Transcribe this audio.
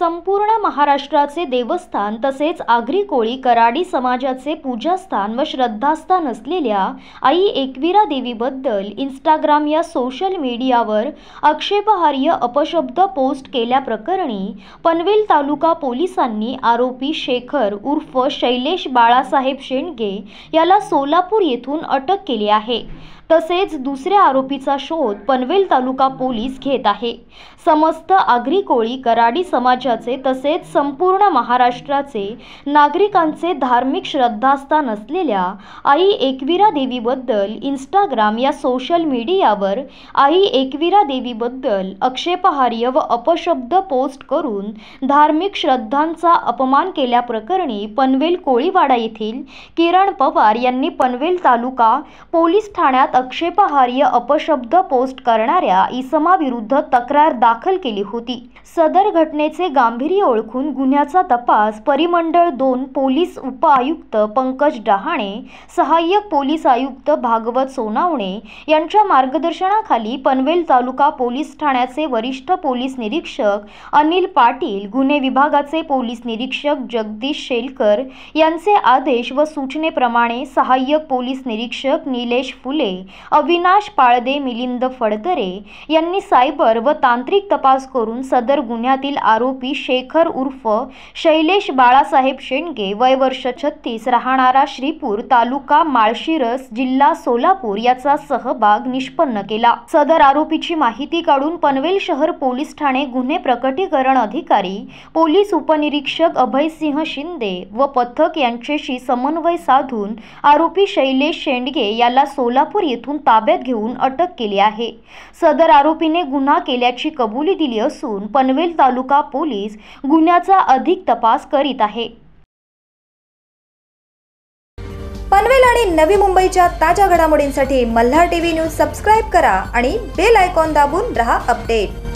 संपूर्ण महाराष्ट्राचे देवस्थान तसेच आगरी कोळी कराडी समाजाचे पूजास्थान व श्रद्धास्थान असलेल्या आई एकविरा देवीबद्दल इंस्टाग्राम या सोशल मीडियावर आक्षेपहार्य अपशब्द पोस्ट केल्याप्रकरणी पनवेल तालुका पोलिसांनी आरोपी शेखर उर्फ शैलेश बाळासाहेब शेंडगे याला सोलापूर येथून अटक केली आहे तसेच दुसऱ्या आरोपीचा शोध पनवेल तालुका पोलीस घेत आहे समस्त आगरी कोळी कराडी समाजाचे तसेच संपूर्ण महाराष्ट्राचे नागरिकांचे धार्मिक श्रद्धास्थान असलेल्या आई एकविरा देवीबद्दल इंस्टाग्राम या सोशल मीडियावर आई एकविरा देवीबद्दल आक्षेपहार्य व अपशब्द पोस्ट करून धार्मिक श्रद्धांचा अपमान केल्याप्रकरणी पनवेल कोळीवाडा येथील किरण पवार यांनी पनवेल तालुका पोलीस ठाण्यात आक्षेपहार्य अपशब्द पोस्ट करणाऱ्या इसमाविरुद्ध तक्रार दाखल केली होती सदर घटनेचे गांभीर्य ओळखून गुन्ह्याचा तपास परिमंडळ दोन पोलीस उपआयुक्त पंकज डहाणे सहाय्यक पोलीस आयुक्त भागवत सोनावणे यांच्या मार्गदर्शनाखाली पनवेल तालुका पोलीस ठाण्याचे वरिष्ठ पोलीस निरीक्षक अनिल पाटील गुन्हे विभागाचे पोलीस निरीक्षक जगदीश शेलकर यांचे आदेश व सूचनेप्रमाणे सहाय्यक पोलीस निरीक्षक निलेश फुले अविनाश पाळदे मिलिंद फडतरे यांनी सायबर व तांत्रिक तपास करून सदर गुन्ह्यातील आरोपी शेखर उर्फ शैलेश बाळासाहेब शेंडगे वय वर्ष छत्तीस राहणारा श्रीपूर तालुका माळशिरस जिल्हा सोलापूर याचा सहभाग निष्पन्न केला सदर आरोपीची माहिती काढून पनवेल शहर पोलीस ठाणे गुन्हे प्रकटीकरण अधिकारी पोलीस उपनिरीक्षक अभयसिंह शिंदे व पथक यांच्याशी समन्वय साधून आरोपी शैलेश शेंडगे याला सोलापूर येथे येथून ताब्यात घेऊन अटक केली आहे सदर आरोपीने गुन्हा केल्याची कबुली दिली असून पनवेल तालुका पोलीस गुन्ह्याचा अधिक तपास करीत आहे पनवेल आणि नवी मुंबईच्या ताज्या घडामोडींसाठी मल्हार टीव्ही न्यूज सबस्क्राईब करा आणि बेल आयकॉन दाबून रहा अपडेट